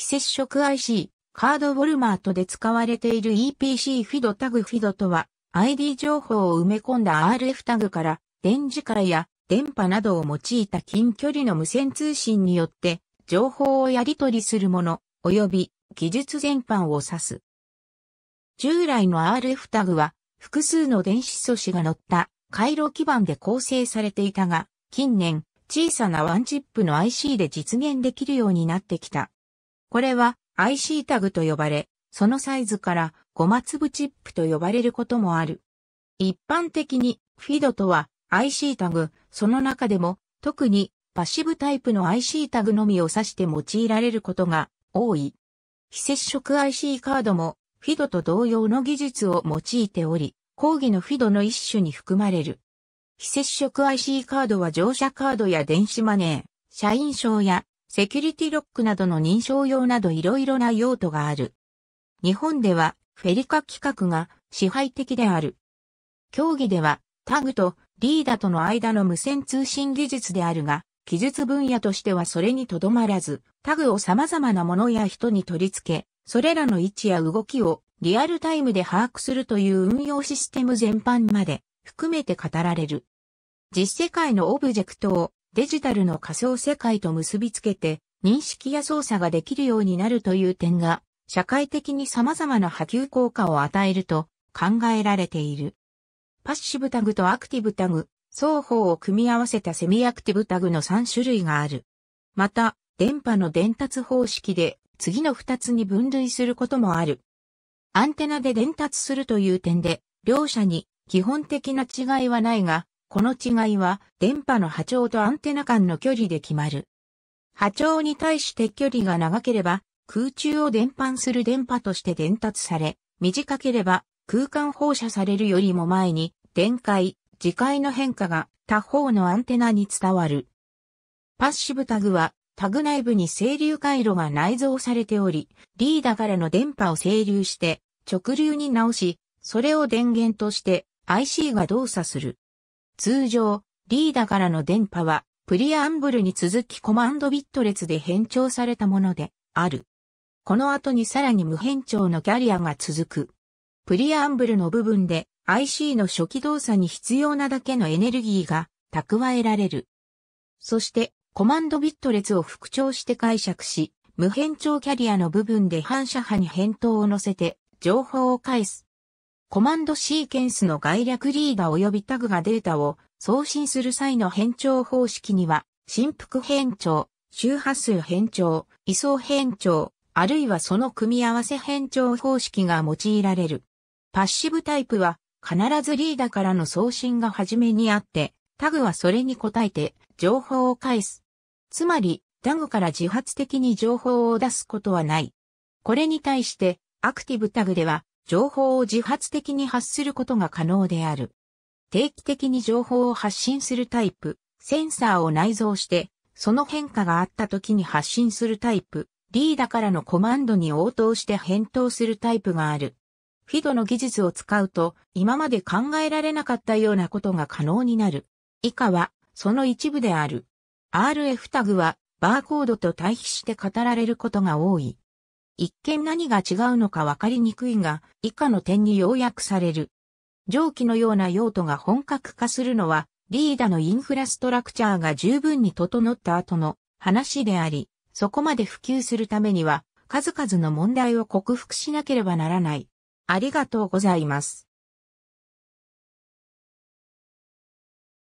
非接触 IC、カードウォルマートで使われている EPC フィドタグフィドとは、ID 情報を埋め込んだ RF タグから電磁界や電波などを用いた近距離の無線通信によって情報をやり取りするもの及び技術全般を指す。従来の RF タグは複数の電子素子が乗った回路基板で構成されていたが、近年小さなワンチップの IC で実現できるようになってきた。これは IC タグと呼ばれ、そのサイズから5粒チップと呼ばれることもある。一般的にフィドとは IC タグ、その中でも特にパッシブタイプの IC タグのみを指して用いられることが多い。非接触 IC カードもフィドと同様の技術を用いており、講義のフィドの一種に含まれる。非接触 IC カードは乗車カードや電子マネー、社員証やセキュリティロックなどの認証用など色々な用途がある。日本ではフェリカ規格が支配的である。競技ではタグとリーダとの間の無線通信技術であるが、技術分野としてはそれにとどまらず、タグを様々なものや人に取り付け、それらの位置や動きをリアルタイムで把握するという運用システム全般まで含めて語られる。実世界のオブジェクトをデジタルの仮想世界と結びつけて認識や操作ができるようになるという点が社会的に様々な波及効果を与えると考えられている。パッシブタグとアクティブタグ、双方を組み合わせたセミアクティブタグの3種類がある。また、電波の伝達方式で次の2つに分類することもある。アンテナで伝達するという点で、両者に基本的な違いはないが、この違いは電波の波長とアンテナ間の距離で決まる。波長に対して距離が長ければ空中を伝播する電波として伝達され、短ければ空間放射されるよりも前に電解、磁界の変化が他方のアンテナに伝わる。パッシブタグはタグ内部に整流回路が内蔵されており、リーダーからの電波を整流して直流に直し、それを電源として IC が動作する。通常、リーダからの電波は、プリアンブルに続きコマンドビット列で変調されたもので、ある。この後にさらに無変調のキャリアが続く。プリアンブルの部分で IC の初期動作に必要なだけのエネルギーが蓄えられる。そしてコマンドビット列を復調して解釈し、無変調キャリアの部分で反射波に返答を乗せて情報を返すコマンドシーケンスの概略リーダー及びタグがデータを送信する際の変調方式には、振幅変調、周波数変調、位相変調、あるいはその組み合わせ変調方式が用いられる。パッシブタイプは、必ずリーダーからの送信が初めにあって、タグはそれに応えて情報を返す。つまり、タグから自発的に情報を出すことはない。これに対して、アクティブタグでは、情報を自発的に発することが可能である。定期的に情報を発信するタイプ、センサーを内蔵して、その変化があった時に発信するタイプ、リーダーからのコマンドに応答して返答するタイプがある。フィドの技術を使うと、今まで考えられなかったようなことが可能になる。以下は、その一部である。RF タグは、バーコードと対比して語られることが多い。一見何が違うのかわかりにくいが、以下の点に要約される。蒸気のような用途が本格化するのは、リーダのインフラストラクチャーが十分に整った後の話であり、そこまで普及するためには、数々の問題を克服しなければならない。ありがとうございます。